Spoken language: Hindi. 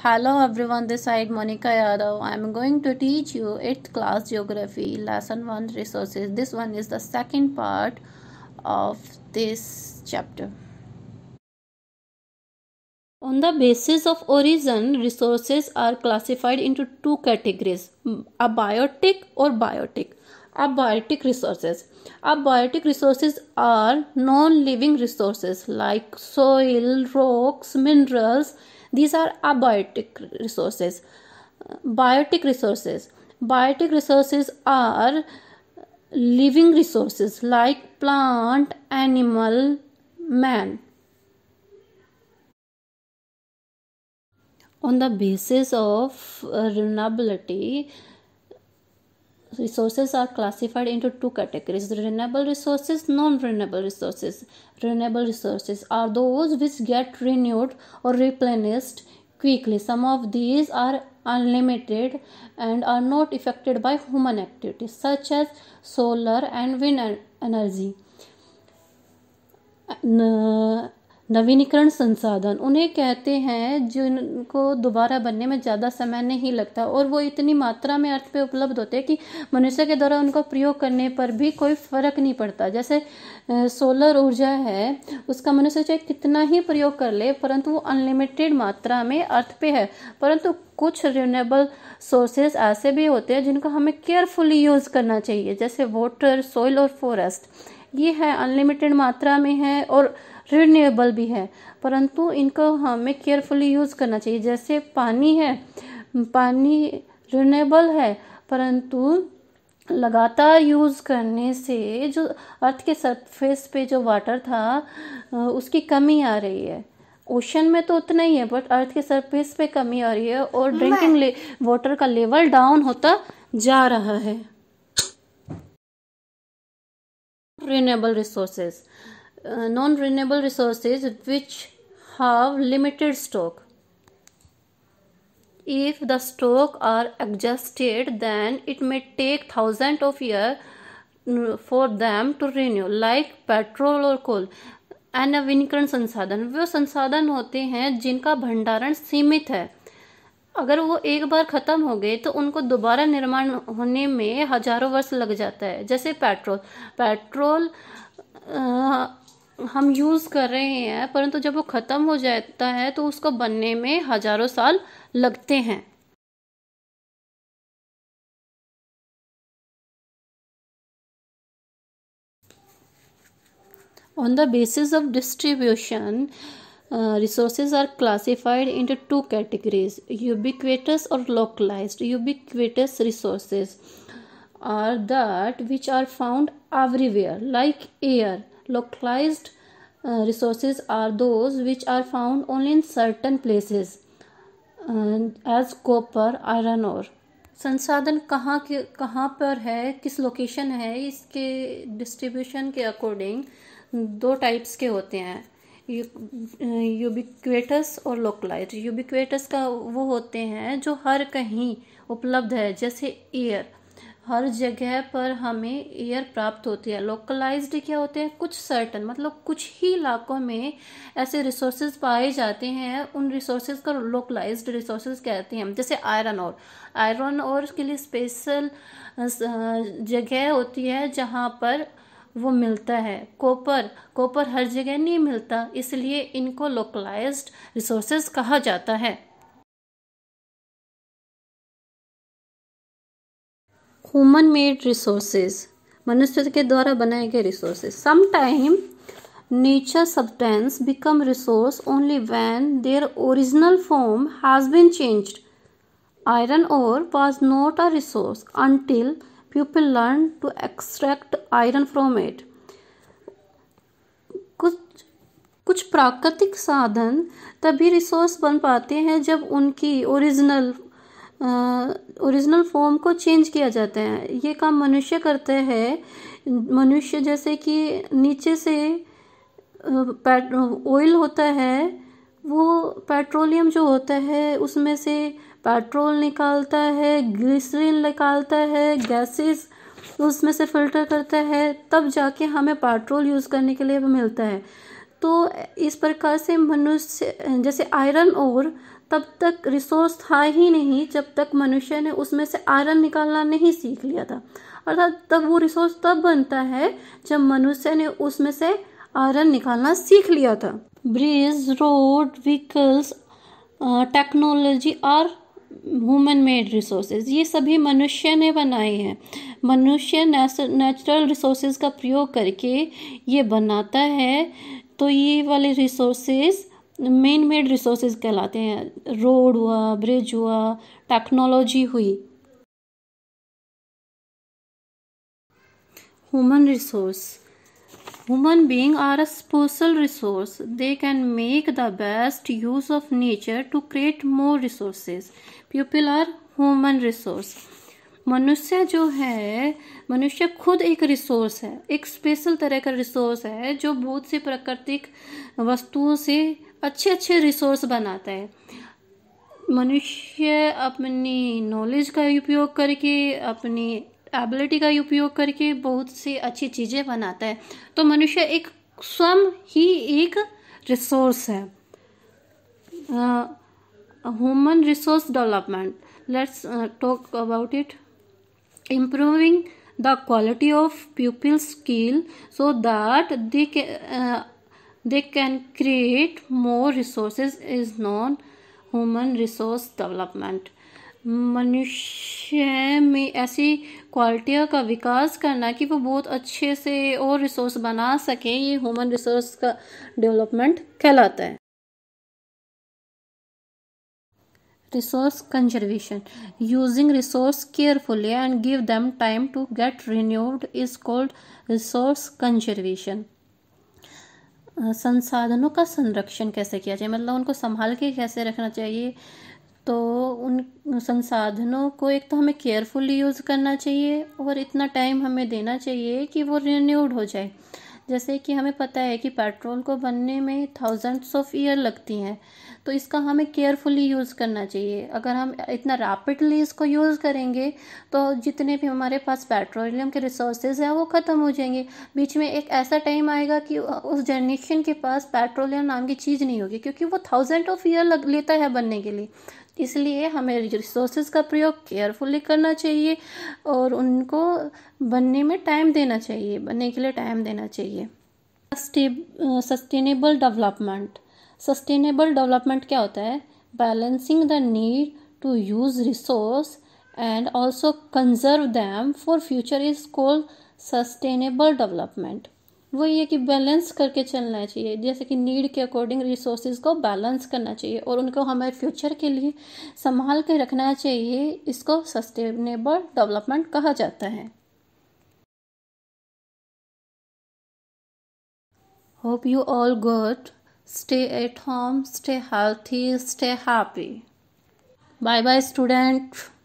Hello everyone, this side Monica Yadav. I am going to teach you 8th class geography lesson 1 resources. This one is the second part of this chapter. On the basis of origin, resources are classified into two categories, abiotic or biotic. Abiotic resources. Abiotic resources are non-living resources like soil, rocks, minerals, these are abiotic resources. Biotic resources. Biotic resources are living resources like plant, animal, man. On the basis of uh, renewability, resources are classified into two categories renewable resources non renewable resources renewable resources are those which get renewed or replenished quickly some of these are unlimited and are not affected by human activities such as solar and wind energy नवीनीकरण संसाधन उन्हें कहते हैं जिनको दोबारा बनने में ज़्यादा समय नहीं लगता और वो इतनी मात्रा में अर्थ पे उपलब्ध होते हैं कि मनुष्य के द्वारा उनका प्रयोग करने पर भी कोई फर्क नहीं पड़ता जैसे सोलर ऊर्जा है उसका मनुष्य चाहे कितना ही प्रयोग कर ले परंतु वो अनलिमिटेड मात्रा में अर्थ पे है परंतु कुछ रिन्यूएबल सोर्सेज ऐसे भी होते हैं जिनका हमें केयरफुली यूज़ करना चाहिए जैसे वाटर सॉइल और फॉरेस्ट ये है अनलिमिटेड मात्रा में है और रिन्यूएबल भी है परंतु इनको हमें केयरफुली यूज़ करना चाहिए जैसे पानी है पानी रिन्यूएबल है परंतु लगातार यूज़ करने से जो अर्थ के सरफेस पे जो वाटर था उसकी कमी आ रही है ओशन में तो उतना ही है बट अर्थ के सरफेस पे कमी आ रही है और ड्रिंकिंग वाटर का लेवल डाउन होता जा रहा है renewable resources uh, non renewable resources which have limited stock if the stock are exhausted then it may take thousands of years for them to renew like petrol or coal अनवीनीकरण संसाधन वो संसाधन होते हैं जिनका भंडारण सीमित है अगर वो एक बार ख़त्म हो गए तो उनको दोबारा निर्माण होने में हजारों वर्ष लग जाता है जैसे पेट्रोल पेट्रोल हम यूज़ कर रहे हैं परंतु जब वो ख़त्म हो जाता है तो उसको बनने में हजारों साल लगते हैं on the basis of distribution resources are classified in two categories ubiquitous और localise ubiquitous resources are that which are found everywhere like air localized uh, resources are those which are found only in certain places uh, as copper iron ore संसाधन कहाँ के कहाँ पर है किस लोकेशन है इसके डिस्ट्रीब्यूशन के अकॉर्डिंग दो टाइप्स के होते हैं यूबिक्वेटस और लोकलाइज यूबिक्वेटस का वो होते हैं जो हर कहीं उपलब्ध है जैसे एयर हर जगह पर हमें एयर प्राप्त होती है लोकलाइज्ड क्या होते हैं कुछ सर्टन मतलब कुछ ही इलाकों में ऐसे रिसोर्सेज पाए जाते हैं उन रिसोर्सेज का लोकलाइज्ड रिसोर्सेज कहते हैं जैसे आयरन और आयरन और के लिए स्पेशल जगह होती है जहाँ पर वो मिलता है कॉपर कॉपर हर जगह नहीं मिलता इसलिए इनको लोकलाइज्ड रिसोर्सेज कहा जाता है ह्यूमन मेड रिसोर्सेज मनुष्य के द्वारा बनाए गए resources sometime nature substance become resource only when their original form has been changed iron ore was not a resource until people learn to extract iron from it कुछ कुछ प्राकृतिक साधन तभी रिसोर्स बन पाते हैं जब उनकी ओरिजिनल ओरिजिनल फॉर्म को चेंज किया जाता है ये काम मनुष्य करते हैं मनुष्य जैसे कि नीचे से ऑयल होता है वो पेट्रोलियम जो होता है उसमें से पेट्रोल निकालता है ग्लिसरीन निकालता है गैसेस उसमें से फिल्टर करता है तब जाके हमें पेट्रोल यूज़ करने के लिए मिलता है तो इस प्रकार से मनुष्य जैसे आयरन और तब तक रिसोर्स था ही नहीं जब तक मनुष्य ने उसमें से आयरन निकालना नहीं सीख लिया था अर्थात तब वो रिसोर्स तब बनता है जब मनुष्य ने उसमें से आयरन निकालना सीख लिया था ब्रिज रोड व्हीकल्स टेक्नोलॉजी और ह्यूमन मेड रिसोर्सेज ये सभी मनुष्य ने बनाए हैं मनुष्य नेचुरल रिसोर्सेज का प्रयोग करके ये बनाता है तो ये वाले रिसोर्सेज मेन मेड रिसोर्सेज कहलाते हैं रोड हुआ ब्रिज हुआ टेक्नोलॉजी हुई human resource human being are a special resource they can make the best use of nature to create more resources people are human resource मनुष्य जो है मनुष्य खुद एक रिसोर्स है एक स्पेशल तरह का रिसोर्स है जो बहुत से प्राकृतिक वस्तुओं से अच्छे अच्छे रिसोर्स बनाता है मनुष्य अपनी नॉलेज का उपयोग करके अपनी एबिलिटी का उपयोग करके बहुत सी अच्छी चीज़ें बनाता है तो मनुष्य एक स्वयं ही एक रिसोर्स है human resource development let's talk about it improving the quality of people skill so that they they can create more resources is non human resource development मनुष्य में ऐसी क्वालिटियों का विकास करना कि वो बहुत अच्छे से और रिसोर्स बना सके ये ह्यूमन रिसोर्स का डेवलपमेंट कहलाता है resource conservation using resource carefully and give them time to get renewed is called resource conservation संसाधनों का संरक्षण कैसे किया जाए मतलब उनको संभाल के कैसे रखना चाहिए तो उन संसाधनों को एक तो हमें केयरफुल यूज़ करना चाहिए और इतना टाइम हमें देना चाहिए कि वो रिन्यूड हो जाए जैसे कि हमें पता है कि पेट्रोल को बनने में थाउजेंड्स ऑफ ईयर लगती हैं तो इसका हमें केयरफुली यूज़ करना चाहिए अगर हम इतना रैपिडली इसको यूज़ करेंगे तो जितने भी हमारे पास पेट्रोलियम के रिसोर्सेज हैं वो ख़त्म हो जाएंगे बीच में एक ऐसा टाइम आएगा कि उस जनरेशन के पास पेट्रोलियम नाम की चीज़ नहीं होगी क्योंकि वो थाउजेंड ऑफ ईयर लग लेता है बनने के लिए इसलिए हमें रिसोर्सेज का प्रयोग केयरफुली करना चाहिए और उनको बनने में टाइम देना चाहिए बनने के लिए टाइम देना चाहिए सस्टेनेबल डेवलपमेंट सस्टेनेबल डेवलपमेंट क्या होता है balancing the need to use resource and also conserve them for future is called sustainable development वो ये कि बैलेंस करके चलना चाहिए जैसे कि नीड के अकॉर्डिंग रिसोर्सेज को बैलेंस करना चाहिए और उनको हमें फ्यूचर के लिए संभाल के रखना चाहिए इसको सस्टेनेबल डेवलपमेंट कहा जाता है hope you all good stay at home stay healthy stay happy bye bye student